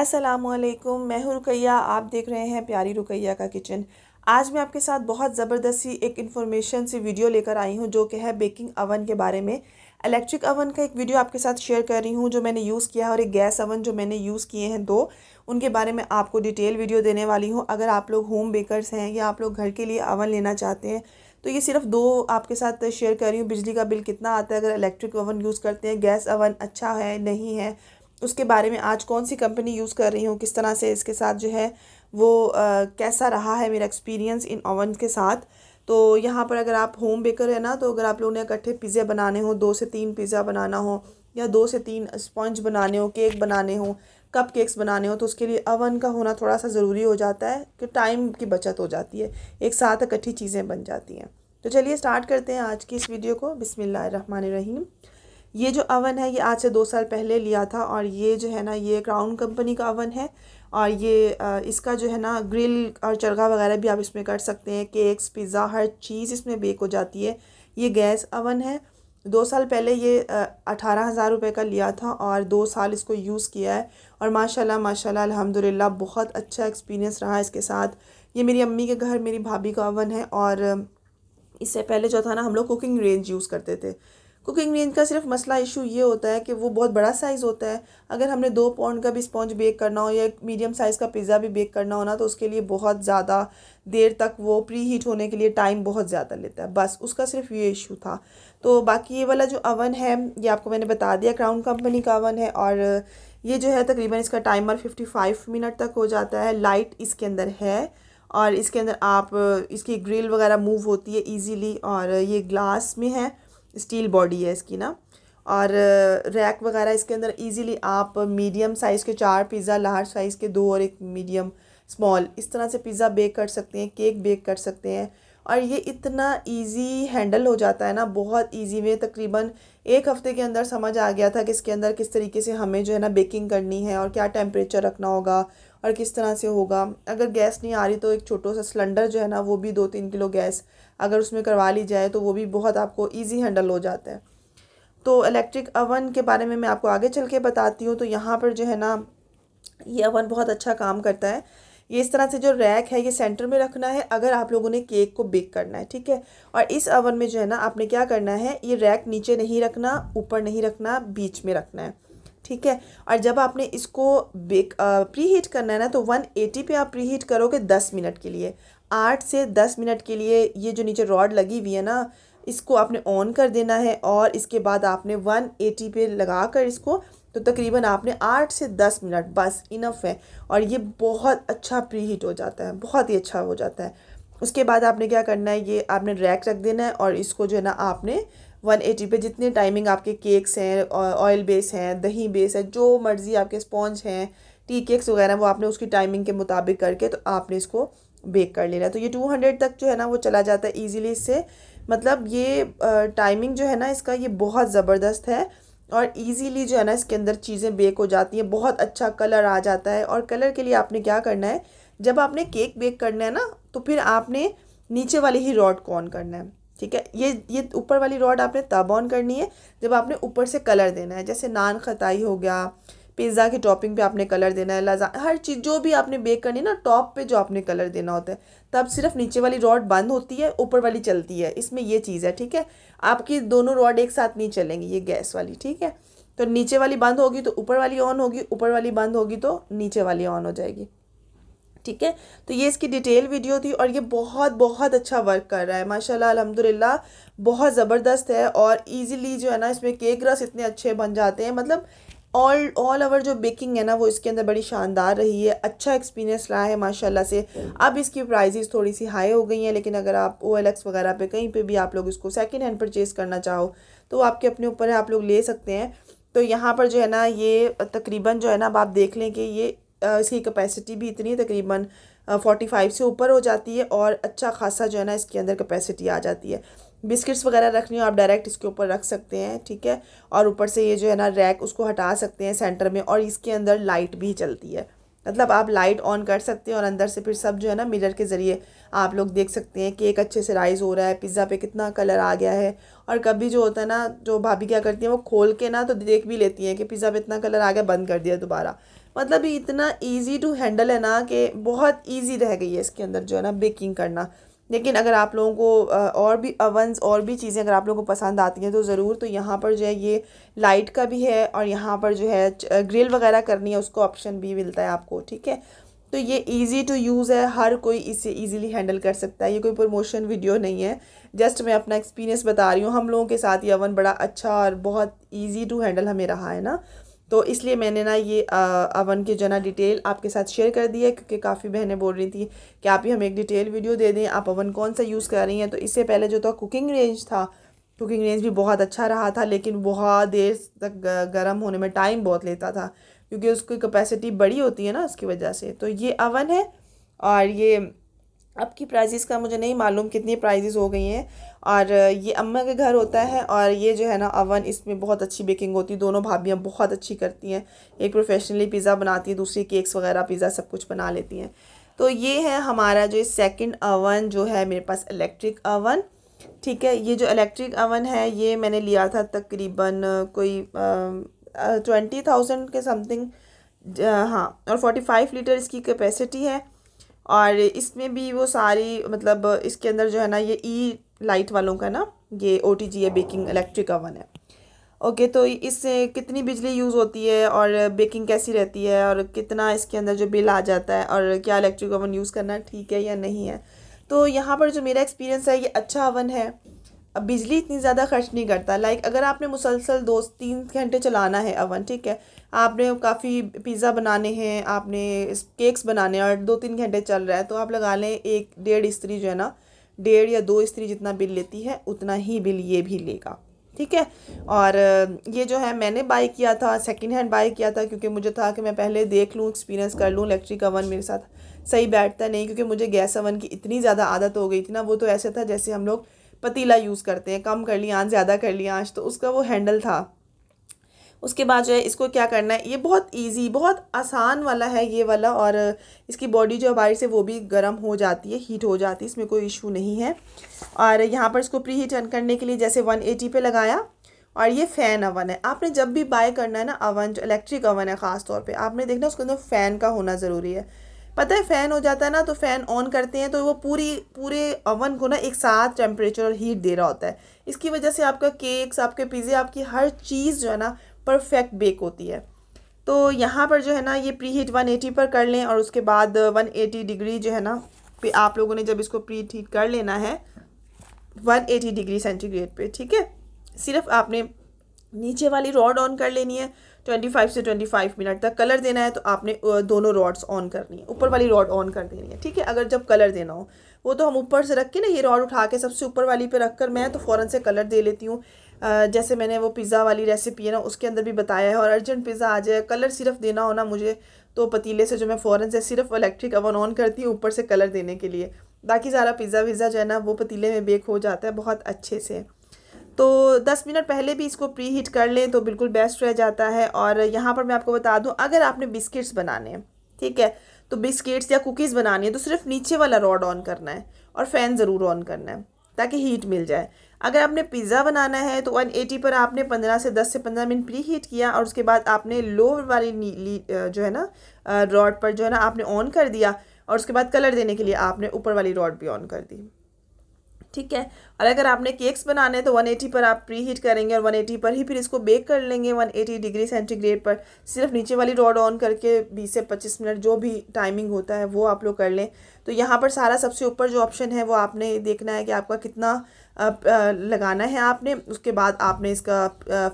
असलकुम मैं हूँ रुकैया आप देख रहे हैं प्यारी रुकैया का किचन आज मैं आपके साथ बहुत ज़बरदस्ती एक इन्फॉर्मेशन सी वीडियो लेकर आई हूँ जो कि है बेकिंग अवन के बारे में इलेक्ट्रिक अवन का एक वीडियो आपके साथ शेयर कर रही हूँ जो मैंने यूज़ किया है और एक गैस अवन जो मैंने यूज़ किए हैं दो उनके बारे में आपको डिटेल वीडियो देने वाली हूँ अगर आप लोग होम बेकरस हैं या आप लोग घर के लिए अवन लेना चाहते हैं तो ये सिर्फ दो आपके साथ शेयर कर रही हूँ बिजली का बिल कितना आता है अगर इलेक्ट्रिक अवन यूज़ करते हैं गैस अवन अच्छा है नहीं है उसके बारे में आज कौन सी कंपनी यूज़ कर रही हूँ किस तरह से इसके साथ जो है वो आ, कैसा रहा है मेरा एक्सपीरियंस इन ओवन के साथ तो यहाँ पर अगर आप होम बेकर है ना तो अगर आप लोगों ने इकट्ठे पिज़्ज़ा बनाने हो दो से तीन पिज़्ज़ा बनाना हो या दो से तीन स्पंज बनाने हो केक बनाने हो कप केक्स बनाने हो तो उसके लिए अवन का होना थोड़ा सा ज़रूरी हो जाता है कि टाइम की बचत हो जाती है एक साथ इकट्ठी चीज़ें बन जाती हैं तो चलिए स्टार्ट करते हैं आज की इस वीडियो को बिसमीम ये जो अवन है ये आज से दो साल पहले लिया था और ये जो है ना ये क्राउन कंपनी का अवन है और ये इसका जो है ना ग्रिल और चरगा वगैरह भी आप इसमें कर सकते हैं केक्स पिज़्ज़ा हर चीज़ इसमें बेक हो जाती है ये गैस अवन है दो साल पहले ये अठारह हज़ार रुपये का लिया था और दो साल इसको यूज़ किया है और माशाल्लाह माशाल्लाह अल्हम्दुलिल्लाह बहुत अच्छा एक्सपीरियंस रहा इसके साथ ये मेरी अम्मी के घर मेरी भाभी का अवन है और इससे पहले जो था ना हम लोग कुकिंग रेंज यूज़ करते थे कुकिंग रेंज का सिर्फ मसला इशू ये होता है कि वो बहुत बड़ा साइज़ होता है अगर हमने दो पाउंड का भी स्पॉन्ज बेक करना हो या एक मीडियम साइज़ का पिज़्ज़ा भी बेक करना होना तो उसके लिए बहुत ज़्यादा देर तक वो प्री हीट होने के लिए टाइम बहुत ज़्यादा लेता है बस उसका सिर्फ ये इशू था तो बाकी ये वाला जो अवन है ये आपको मैंने बता दिया क्राउन कंपनी का अवन है और ये जो है तकरीबन इसका टाइमर फिफ्टी फाइव मिनट तक हो जाता है लाइट इसके अंदर है और इसके अंदर आप इसकी ग्रिल वगैरह मूव होती है ईज़िली और ये ग्लास में है स्टील बॉडी है इसकी ना और रैक वगैरह इसके अंदर इजीली आप मीडियम साइज़ के चार पिज़्ज़ा लार्ज साइज़ के दो और एक मीडियम स्मॉल इस तरह से पिज़्ज़ा बेक कर सकते हैं केक बेक कर सकते हैं और ये इतना इजी हैंडल हो जाता है ना बहुत इजी में तकरीबन एक हफ़्ते के अंदर समझ आ गया था कि इसके अंदर किस तरीके से हमें जो है ना बेकिंग करनी है और क्या टेम्परेचर रखना होगा और किस तरह से होगा अगर गैस नहीं आ रही तो एक छोटो सा सिलेंडर जो है ना वो भी दो तीन किलो गैस अगर उसमें करवा ली जाए तो वो भी बहुत आपको ईजी हैंडल हो जाता है तो इलेक्ट्रिक अवन के बारे में मैं आपको आगे चल के बताती हूँ तो यहाँ पर जो है ना ये अवन बहुत अच्छा काम करता है ये इस तरह से जो रैक है ये सेंटर में रखना है अगर आप लोगों ने केक को बेक करना है ठीक है और इस अवन में जो है ना आपने क्या करना है ये रैक नीचे नहीं रखना ऊपर नहीं रखना बीच में रखना है ठीक है और जब आपने इसको बेक प्री हीट करना है ना तो 180 पे आप प्री हीट करोगे 10 मिनट के लिए आठ से दस मिनट के लिए ये जो नीचे रॉड लगी हुई है ना इसको आपने ऑन कर देना है और इसके बाद आपने वन पे लगा कर इसको तो तकरीबन आपने आठ से दस मिनट बस इनफ है और ये बहुत अच्छा प्री हीट हो जाता है बहुत ही अच्छा हो जाता है उसके बाद आपने क्या करना है ये आपने रैक रख देना है और इसको जो है ना आपने वन एटी पे जितने टाइमिंग आपके केक्स हैं ऑयल बेस हैं दही बेस है जो मर्ज़ी आपके स्पॉन्ज हैं टी केक्स वगैरह वो आपने उसकी टाइमिंग के मुताबिक करके तो आपने इसको बेक कर लेना है तो ये टू हंड्रेड तक जो है ना वो चला जाता है ईजिली इससे मतलब ये टाइमिंग जो है ना इसका ये बहुत ज़बरदस्त है और ईज़िली जो है ना इसके अंदर चीज़ें बेक हो जाती हैं बहुत अच्छा कलर आ जाता है और कलर के लिए आपने क्या करना है जब आपने केक बेक करना है ना तो फिर आपने नीचे वाले ही रॉड को ऑन करना है ठीक है ये ये ऊपर वाली रॉड आपने तब ऑन करनी है जब आपने ऊपर से कलर देना है जैसे नान खताई हो गया पिज़्ज़ा की टॉपिंग पे आपने कलर देना है लजा हर चीज़ जो भी आपने बेक करनी है ना टॉप पे जो आपने कलर देना होता है तब सिर्फ नीचे वाली रॉड बंद होती है ऊपर वाली चलती है इसमें ये चीज़ है ठीक है आपकी दोनों रॉड एक साथ नहीं चलेंगी ये गैस वाली ठीक है तो नीचे वाली बंद होगी तो ऊपर वाली ऑन होगी ऊपर वाली बंद होगी तो नीचे वाली ऑन हो जाएगी ठीक है तो ये इसकी डिटेल वीडियो थी और ये बहुत बहुत अच्छा वर्क कर रहा है माशाल्लाह अल्हम्दुलिल्लाह बहुत ज़बरदस्त है और इजीली जो है ना इसमें केक रस इतने अच्छे बन जाते हैं मतलब ऑल ऑल ओवर जो बेकिंग है ना वो इसके अंदर बड़ी शानदार रही है अच्छा एक्सपीरियंस रहा है माशाल्लाह से अब इसकी प्राइजेज़ थोड़ी सी हाई हो गई हैं लेकिन अगर आप ओ वगैरह पे कहीं पे भी आप लोग इसको सेकंड हैंड परचेज़ करना चाहो तो आपके अपने ऊपर है आप लोग ले सकते हैं तो यहाँ पर जो है ना ये तकरीबन जो है ना अब आप देख लें कि ये इसकी कैपेसिटी भी इतनी तकरीबन फोर्टी फाइव से ऊपर हो जाती है और अच्छा खासा जो है ना इसके अंदर कैपेसिटी आ जाती है बिस्किट्स वगैरह रखनी हो आप डायरेक्ट इसके ऊपर रख सकते हैं ठीक है और ऊपर से ये जो है ना रैक उसको हटा सकते हैं सेंटर में और इसके अंदर लाइट भी चलती है मतलब आप लाइट ऑन कर सकते हैं और अंदर से फिर सब जो है ना मिरर के ज़रिए आप लोग देख सकते हैं केक अच्छे से राइज़ हो रहा है पिज़्ज़ा पे कितना कलर आ गया है और कभी जो होता है ना जो भाभी क्या करती हैं वो खोल के ना तो देख भी लेती हैं कि पिज़्ज़ा पे इतना कलर आ गया बंद कर दिया दोबारा मतलब ये इतना ईजी टू हैंडल है ना कि बहुत ईजी रह गई है इसके अंदर जो है ना बेकिंग करना लेकिन अगर आप लोगों को और भी अवंस और भी चीज़ें अगर आप लोगों को पसंद आती हैं तो ज़रूर तो यहाँ पर जो है ये लाइट का भी है और यहाँ पर जो है ग्रिल वगैरह करनी है उसको ऑप्शन भी मिलता है आपको ठीक है तो ये इजी टू यूज़ है हर कोई इसे इजीली हैंडल कर सकता है ये कोई प्रमोशन वीडियो नहीं है जस्ट मैं अपना एक्सपीरियंस बता रही हूँ हम लोगों के साथ ये अवन बड़ा अच्छा और बहुत ईजी टू हैंडल हमें रहा है ना तो इसलिए मैंने ना ये अवन की जो ना डिटेल आपके साथ शेयर कर दी है क्योंकि काफ़ी बहनें बोल रही थी कि आप ही हमें एक डिटेल वीडियो दे दें आप अवन कौन सा यूज़ कर रही हैं तो इससे पहले जो था कुकिंग रेंज था कुकिंग रेंज भी बहुत अच्छा रहा था लेकिन बहुत देर तक गर्म होने में टाइम बहुत लेता था क्योंकि उसकी कैपेसिटी बड़ी होती है ना उसकी वजह से तो ये अवन है और ये अब की प्राइजेस का मुझे नहीं मालूम कितनी प्राइजेस हो गई हैं और ये अम्मा के घर होता है और ये जो है ना अवन इसमें बहुत अच्छी बेकिंग होती है दोनों भाभियाँ बहुत अच्छी करती हैं एक प्रोफेशनली पिज़्ज़ा बनाती है दूसरी केक्स वगैरह पिज़्ज़ा सब कुछ बना लेती हैं तो ये है हमारा जो सेकंड अवन जो है मेरे पास इलेक्ट्रिक अवन ठीक है ये जो इलेक्ट्रिक अवन है ये मैंने लिया था तकरीबन कोई ट्वेंटी थाउजेंड के समथिंग हाँ और फोर्टी फाइव लीटर इसकी कैपेसिटी है और इसमें भी वो सारी मतलब इसके अंदर जो है ना ये ई e लाइट वालों का ना ये ओ टी जी है बेकिंग इलेक्ट्रिक ओवन है ओके तो इससे कितनी बिजली यूज़ होती है और बेकिंग कैसी रहती है और कितना इसके अंदर जो बिल आ जाता है और क्या इलेक्ट्रिक ओवन यूज़ करना ठीक है या नहीं है तो यहाँ पर जो मेरा एक्सपीरियंस है ये अच्छा ओवन है अब बिजली इतनी ज़्यादा खर्च नहीं करता लाइक अगर आपने मुसलसल दो तीन घंटे चलाना है अवन ठीक है आपने काफ़ी पिज़्ज़ा बनाने हैं आपने केक्स बनाने हैं और दो तीन घंटे चल रहा है तो आप लगा लें एक डेढ़ इस्त्री जो है ना डेढ़ या दो स्त्री जितना बिल लेती है उतना ही बिल ये भी लेगा ठीक है और ये जो है मैंने बाई किया था सेकंड हैंड बाई किया था क्योंकि मुझे था कि मैं पहले देख लूँ एक्सपीरियंस कर लूँ इलेक्ट्रिक अवन मेरे साथ सही बैठता नहीं क्योंकि मुझे गैस अवन की इतनी ज़्यादा आदत हो गई थी ना वो तो ऐसे था जैसे हम लोग पतीला यूज़ करते हैं कम कर लिया आँच ज़्यादा कर लिया आँच तो उसका वो हैंडल था उसके बाद जो है इसको क्या करना है ये बहुत ईजी बहुत आसान वाला है ये वाला और इसकी बॉडी जो है बाहर से वो भी गर्म हो जाती है हीट हो जाती है इसमें कोई इशू नहीं है और यहाँ पर इसको प्री हीट करने के लिए जैसे वन एटी पे लगाया और ये फ़ैन अवन है आपने जब भी बाय करना है ना अवन जो इलेक्ट्रिक अवन है ख़ास तौर पर आपने देखना उसके अंदर फ़ैन का होना ज़रूरी है पता है फ़ैन हो जाता है ना तो फ़ैन ऑन करते हैं तो वो पूरी पूरे ओवन को ना एक साथ टेम्परेचर और हीट दे रहा होता है इसकी वजह से आपका केक्स आपके पिज़्ज़े आपकी हर चीज़ जो है ना परफेक्ट बेक होती है तो यहाँ पर जो है ना ये प्री हीट वन एटी पर कर लें और उसके बाद uh, वन एटी डिग्री जो है ना पे आप लोगों ने जब इसको प्री हीट कर लेना है वन एटी डिग्री सेंटीग्रेड पे ठीक है सिर्फ आपने नीचे वाली रॉड ऑन कर लेनी है ट्वेंटी फाइव से ट्वेंटी फाइव मिनट तक कलर देना है तो आपने uh, दोनों रॉड्स ऑन करनी है ऊपर वाली रॉड ऑन कर देनी है ठीक है अगर जब कलर देना हो वो तो हम ऊपर से रख के ना ये रॉड उठा के सबसे ऊपर वाली पे रख कर मैं तो फ़ौरन से कलर दे लेती हूँ जैसे मैंने वो पिज़्ज़ा वाली रेसिपी है ना उसके अंदर भी बताया है और अर्जेंट पिज़्ज़ा आ जाए कलर सिर्फ देना हो ना मुझे तो पतीले से जो मैं फ़ौरन से सिर्फ इलेक्ट्रिक ओवन ऑन करती हूँ ऊपर से कलर देने के लिए बाकी सारा पिज़्ज़ा विज़ा जो है ना वो पतीले में बेक हो जाता है बहुत अच्छे से तो 10 मिनट पहले भी इसको प्री हीट कर लें तो बिल्कुल बेस्ट रह जाता है और यहाँ पर मैं आपको बता दूँ अगर आपने बिस्किट्स बनाने हैं ठीक है तो बिस्किट्स या कुकीज़ बनानी है तो सिर्फ नीचे वाला रॉड ऑन करना है और फ़ैन ज़रूर ऑन करना है ताकि हीट मिल जाए अगर आपने पिज़्ज़ा बनाना है तो 180 पर आपने 15 से 10 से 15 मिनट प्री हीट किया और उसके बाद आपने लो वाली जो है ना रॉड पर जो है ना आपने ऑन कर दिया और उसके बाद कलर देने के लिए आपने ऊपर वाली रॉड भी ऑन कर दी ठीक है और अगर आपने केक्स बनाने तो 180 पर आप प्री हीट करेंगे और 180 पर ही फिर इसको बेक कर लेंगे 180 डिग्री सेंटीग्रेड पर सिर्फ नीचे वाली रॉड ऑन करके 20 से 25 मिनट जो भी टाइमिंग होता है वो आप लोग कर लें तो यहाँ पर सारा सबसे ऊपर जो ऑप्शन है वो आपने देखना है कि आपका कितना लगाना है आपने उसके बाद आपने इसका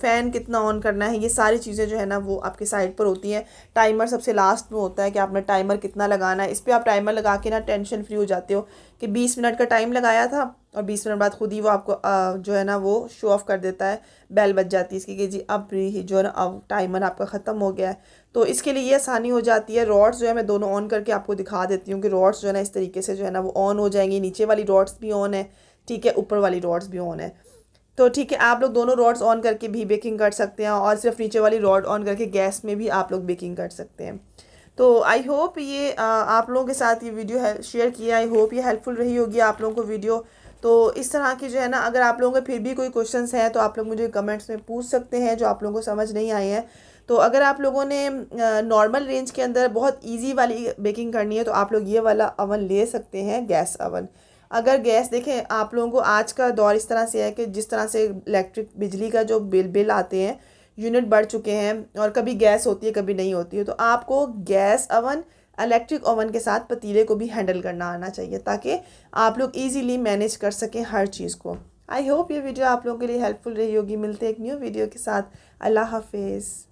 फ़ैन कितना ऑन करना है ये सारी चीज़ें जो है ना वो आपके साइड पर होती हैं टाइमर सबसे लास्ट में होता है कि आपने टाइमर कितना लगाना है इस पर आप टाइमर लगा के ना टेंशन फ्री हो जाते हो कि बीस मिनट का टाइम लगाया था और बीस मिनट बाद ख़ुद ही वो आपको जो है ना वो शो ऑफ़ कर देता है बेल बज जाती है इसकी कि जी अब भी जो है ना अब टाइमर आपका ख़त्म हो गया है तो इसके लिए ये आसानी हो जाती है रॉड्स जो है मैं दोनों ऑन करके आपको दिखा देती हूँ कि रॉड्स जो है ना इस तरीके से जो है ना वो ऑन हो जाएंगी नीचे वाली रॉड्स भी ऑन है ठीक है ऊपर वाली रॉड्स भी ऑन है तो ठीक है आप लोग दोनों रॉड्स ऑन करके भी बेकिंग कर सकते हैं और सिर्फ नीचे वाली रॉड ऑन करके गैस में भी आप लोग बेकिंग कर सकते हैं तो आई होप ये आ, आप लोगों के साथ ये वीडियो शेयर किया आई होप ये हेल्पफुल रही होगी आप लोगों को वीडियो तो इस तरह की जो है ना अगर आप लोगों के फिर भी कोई क्वेश्चन हैं तो आप लोग मुझे कमेंट्स में पूछ सकते हैं जो आप लोगों को समझ नहीं आए हैं तो अगर आप लोगों ने नॉर्मल रेंज के अंदर बहुत इजी वाली बेकिंग करनी है तो आप लोग ये वाला अवन ले सकते हैं गैस अवन अगर गैस देखें आप लोगों को आज का दौर इस तरह से है कि जिस तरह से इलेक्ट्रिक बिजली का जो बिल बिल आते हैं यूनिट बढ़ चुके हैं और कभी गैस होती है कभी नहीं होती है तो आपको गैस अवन इलेक्ट्रिक ओवन के साथ पतीले को भी हैंडल करना आना चाहिए ताकि आप लोग इजीली मैनेज कर सकें हर चीज़ को आई होप ये वीडियो आप लोगों के लिए हेल्पफुल रही होगी मिलते एक न्यू वीडियो के साथ अल्लाह हाफिज़